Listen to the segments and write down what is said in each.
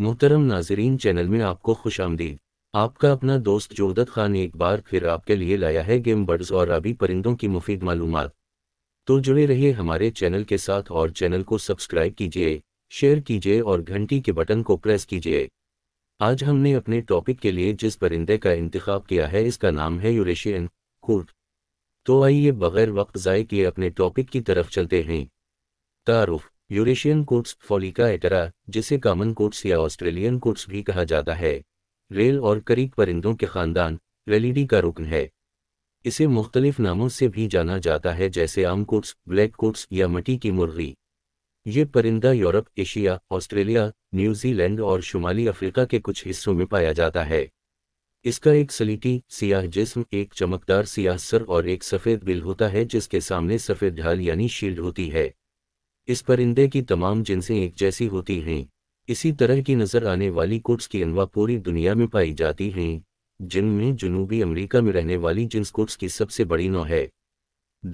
मोहतरम नाजरीन चैनल में आपको खुश आमदीद आपका अपना दोस्त जोदत खान एक बार फिर आपके लिए लाया है गेम बर्ड्स और अभी परिंदों की मुफीद मालूम तो जुड़े रहिए हमारे चैनल के साथ और चैनल को सब्सक्राइब कीजिए शेयर कीजिए और घंटी के बटन को प्रेस कीजिए आज हमने अपने टॉपिक के लिए जिस परिंदे का इंतखब किया है इसका नाम है यूरेशियन कोट तो आइए बगैर वक्त ज़ाय किए अपने टॉपिक की तरफ चलते हैं तारुफ़ यूरेशियन कोट्स फॉलिका एटरा जिसे कॉमन कोट्स या ऑस्ट्रेलियन कोट्स भी कहा जाता है रेल और करीक परिंदों के खानदान रेलिडी का रुकन है इसे मुख्तलिफ नामों से भी जाना जाता है जैसे आम कोट्स ब्लैक कोट्स या मटी की मुर्गी ये परिंदा यूरोप एशिया ऑस्ट्रेलिया न्यूजीलैंड और शुमाली अफ्रीका के कुछ हिस्सों में पाया जाता है इसका एक सलीटी सियाह जिस्म एक चमकदार सियाह सर और एक सफ़ेद बिल होता है जिसके सामने सफ़ेद ढाल यानी शील्ड होती है इस परिंदे की तमाम जिनसें एक जैसी होती हैं इसी तरह की नज़र आने वाली कुट्स की अनवा पूरी दुनिया में पाई जाती हैं जिनमें जनूबी अमेरिका में रहने वाली जिन्स कुट्स की सबसे बड़ी नौ है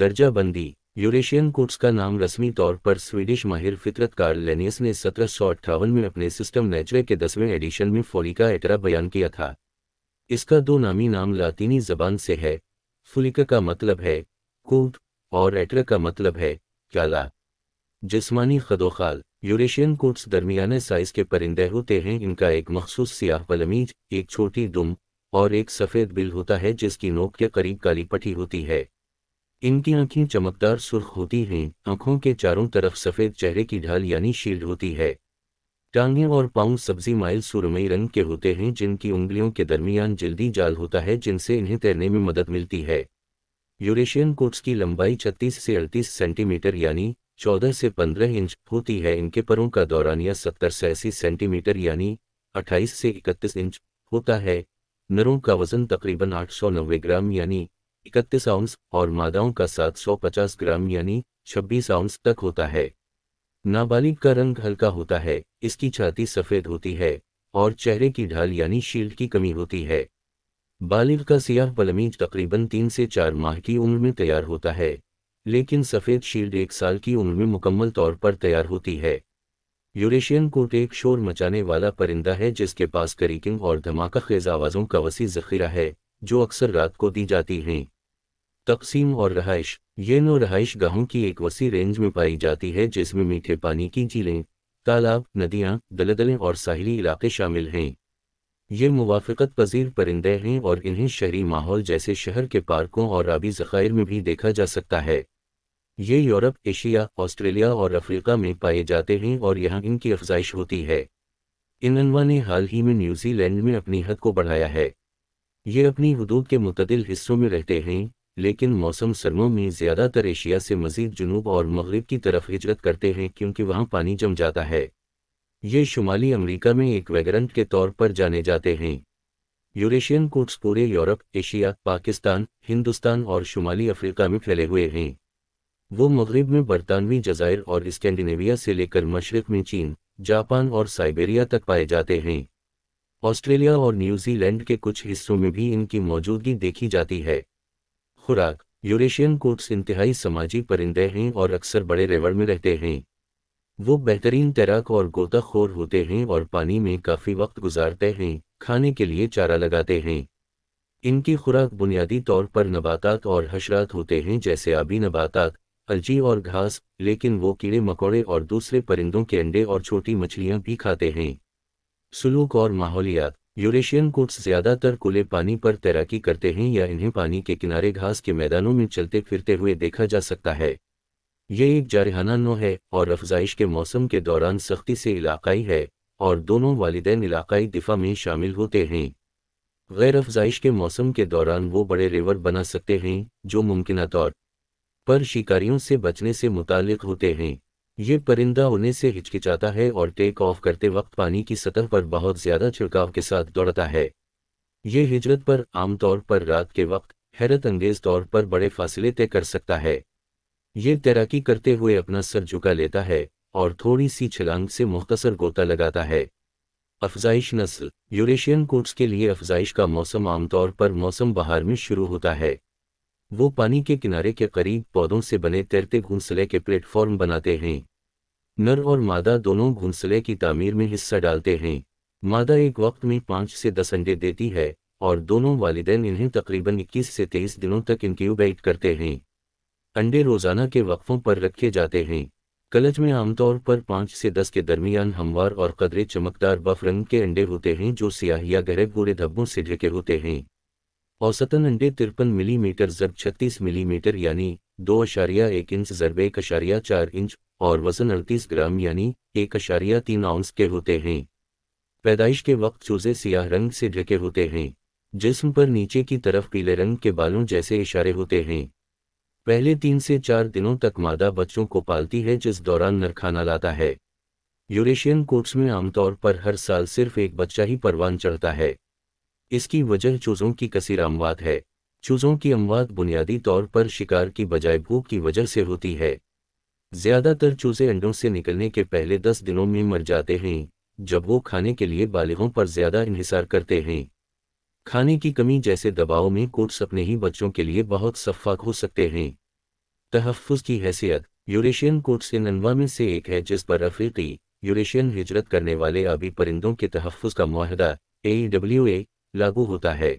दर्जा बंदी यूरेशियन कुट्स का नाम रस्मी तौर पर स्वीडिश माहिर फितरत कार्ल लेनियस ने सत्रह में अपने सिस्टम नेचरे के दसवें एडिशन में फोलिका एटरा बयान किया था इसका दो नामी नाम लातीनी जबान से है फुलिका का मतलब है कूद और एटरा का मतलब है क्याला जिसमानी खदोखाल यूरेशियन कोट्स दरमियाने साइज के परिंदे होते हैं इनका एक मखसूस सियाह पलमीज एक छोटी दुम और एक सफ़ेद बिल होता है जिसकी नोक के करीब काली पटी होती है इनकी आंखें चमकदार सुर्ख होती हैं आंखों के चारों तरफ सफ़ेद चेहरे की ढाल यानी शील्ड होती है टांगे और पाँव सब्जी माइल सुरमई रंग के होते हैं जिनकी उंगलियों के दरमियान जल्दी जाल होता है जिनसे इन्हें तैरने में मदद मिलती है यूरेशियन कोट्स की लंबाई 36 से 38 सेंटीमीटर यानी चौदह से पंद्रह इंच होती है इनके परों का दौरानिया सत्तर से अस्सी सेंटीमीटर यानी अट्ठाईस से इकतीस इंच होता है नरों का वजन तकरीबन नब्बे ग्राम यानी इकतीस आउंस और मादाओं का सात सौ पचास ग्राम यानी छब्बीस आउंस तक होता है नाबालिग का रंग हल्का होता है इसकी छाती सफ़ेद होती है और चेहरे की ढाल यानी शील्ड की कमी होती है बालिग का सियाह बलमीज तकरीबन तीन से चार माह की उम्र में तैयार होता है लेकिन सफ़ेद शील्ड एक साल की उम्र में मुकम्मल तौर पर तैयार होती है यूरेशियन कोट एक शोर मचाने वाला परिंदा है जिसके पास करीकिंग और धमाका खेज आवाज़ों का वसी जखीरा है जो अक्सर रात को दी जाती हैं तकसीम और रहाइश ये नो रहाइश गाहों की एक वसी रेंज में पाई जाती है जिसमें मीठे पानी की झीलें तालाब नदियाँ दलदलें और साहिली इलाके शामिल हैं ये मुवाफ़त पजीर परिंदे हैं और इन्हें शहरी माहौल जैसे शहर के पार्कों और आबी ज़ख़ायर में भी देखा जा सकता है ये यूरोप एशिया ऑस्ट्रेलिया और अफ्रीका में पाए जाते हैं और यहाँ इनकी अफजाइश होती है इन अनवा ने हाल ही में न्यूजीलैंड में अपनी हद को बढ़ाया है ये अपनी हदूद के मुतदिल हिस्सों में रहते हैं लेकिन मौसम सर्मों में ज़्यादातर एशिया से मजीद जनूब और मगरब की तरफ हिजरत करते हैं क्योंकि वहाँ पानी जम जाता है ये शुमाली अमरीका में एक वैगरंट के तौर पर जाने जाते हैं यूरेशियन कोट्स पूरे यूरोप एशिया पाकिस्तान हिंदुस्तान और शुमाली अफ्रीका में फैले हुए हैं वो मगरब में बरतानवी जजायर और स्कैंडिनेविया से लेकर मशरक में चीन जापान और साइबेरिया तक पाए जाते हैं ऑस्ट्रेलिया और न्यूजीलैंड के कुछ हिस्सों में भी इनकी मौजूदगी देखी जाती है खुराक यूरेशियन कोट्स इंतहाई समाजी परिंदे हैं और अक्सर बड़े रेवड़ में रहते हैं वो बेहतरीन तैराक और गोताखोर होते हैं और पानी में काफ़ी वक्त गुजारते हैं खाने के लिए चारा लगाते हैं इनकी खुराक बुनियादी तौर पर नबातात और हशरात होते हैं जैसे आबी नबातात अलजी और घास लेकिन वो कीड़े मकोड़े और दूसरे परिंदों के अंडे और छोटी मछलियां भी खाते हैं सुलूक और माहौलियात यूरेशियन कोट्स ज्यादातर खुले पानी पर तैराकी करते हैं या इन्हें पानी के किनारे घास के मैदानों में चलते फिरते हुए देखा जा सकता है ये एक जारहाना नो है और अफजाइश के मौसम के दौरान सख्ती से इलाकाई है और दोनों वालदेन इलाकाई दिफा में शामिल होते हैं गैर अफजाइश के मौसम के दौरान वो बड़े रिवर बना सकते हैं जो मुमकिन तौर पर शिकारियों से बचने से मुतालिक होते हैं ये परिंदा उन्हें से हिचकिचाता है और टेक ऑफ करते वक्त पानी की सतह पर बहुत ज्यादा छिड़काव के साथ दौड़ता है ये हिजरत पर आमतौर पर रात के वक्त हैरत अंगेज तौर पर बड़े फासिले तय कर सकता है ये तैराकी करते हुए अपना सर झुका लेता है और थोड़ी सी छलांग से मुख्तसर गोता लगाता है अफजाइश नस्ल यूरेशियन कोट्स के लिए अफजाइश का मौसम आमतौर पर मौसम बहार में शुरू होता है वो पानी के किनारे के करीब पौधों से बने तैरते घुंसले के प्लेटफॉर्म बनाते हैं नर और मादा दोनों घुंसले की तामीर में हिस्सा डालते हैं मादा एक वक्त में पाँच से दस अंडे देती है और दोनों वालदेन इन्हें तकरीबन 21 से 23 दिनों तक इनक्यूबेट करते हैं अंडे रोज़ाना के वक्फों पर रखे जाते हैं कलच में आमतौर पर पाँच से दस के दरमियान हमवार और कदरे चमकदार बफ रंग के अंडे होते हैं जो सियाह या गहरे भूरे धब्बों से ढके होते हैं औसतन अंडे तिरपन मिलीमीटर जर्ब छत्तीस मिलीमीटर यानी दो अशारिया एक इंच जरब एक अशारिया चार इंच और वजन अड़तीस ग्राम यानी एक अशारिया तीन आउंस के होते हैं पैदाइश के वक्त चूजे सियाह रंग से ढके होते हैं जिस्म पर नीचे की तरफ पीले रंग के बालों जैसे इशारे होते हैं पहले तीन से चार दिनों तक मादा बच्चों को पालती है जिस दौरान नरखाना लाता है यूरेशियन कोट्स में आमतौर पर हर साल सिर्फ एक बच्चा ही परवान चढ़ता है इसकी वजह चूज़ों की कसीर अमवात है चूज़ों की अमवात बुनियादी तौर पर शिकार की बजाय भूख की वजह से होती है ज़्यादातर चूज़े अंडों से निकलने के पहले दस दिनों में मर जाते हैं जब वो खाने के लिए बालिगों पर ज़्यादा इन्हिसार करते हैं खाने की कमी जैसे दबाव में कोट्स अपने ही बच्चों के लिए बहुत शफाक हो सकते हैं तहफ़ की हैसियत यूरेशियन कोट्स इन अनवा में से एक है जिस पर अफ्रीकी यूरेशियन हिजरत करने वाले आबी परिंदों के तहफ़ का माहदा ए डब्ल्यू ए लागू होता है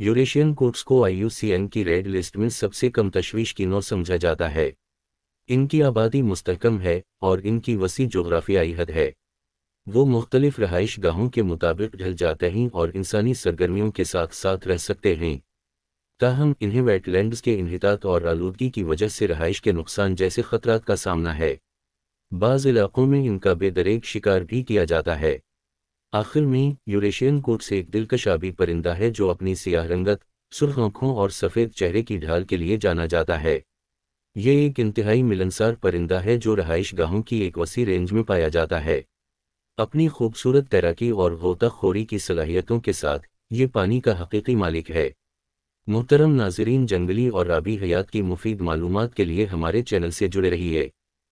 यूरेशियन कोर्ट्स को आईयूसीएन की रेड लिस्ट में सबसे कम तशवीश की नौ समझा जाता है इनकी आबादी मुस्तकम है और इनकी वसी जोग्राफियाई हद है वो मुख्तलिफ रहाइश गाहों के मुताबिक ढल जाते हैं और इंसानी सरगर्मियों के साथ साथ रह सकते हैं ताहम इन्हें वेटलैंड्स के इहतात और आलूदगी की वजह से रहाइश के नुकसान जैसे खतरात का सामना है बाज़ इलाक़ों में इनका बेदरेक शिकार भी किया जाता है आखिर में यूरेशियन से एक दिलकश आबी परिंदा है जो अपनी सियाह रंगत सुर्ख आंखों और सफ़ेद चेहरे की ढाल के लिए जाना जाता है ये एक इंतहाई मिलनसार परिंदा है जो रहाइश गाहों की एक वसी रेंज में पाया जाता है अपनी खूबसूरत तैराकी और गोताखोरी की सलाहियतों के साथ ये पानी का हकीकी मालिक है मोहतरम नाजरीन जंगली और राबी हयात की मुफीद मालूम के लिए हमारे चैनल से जुड़े रहिए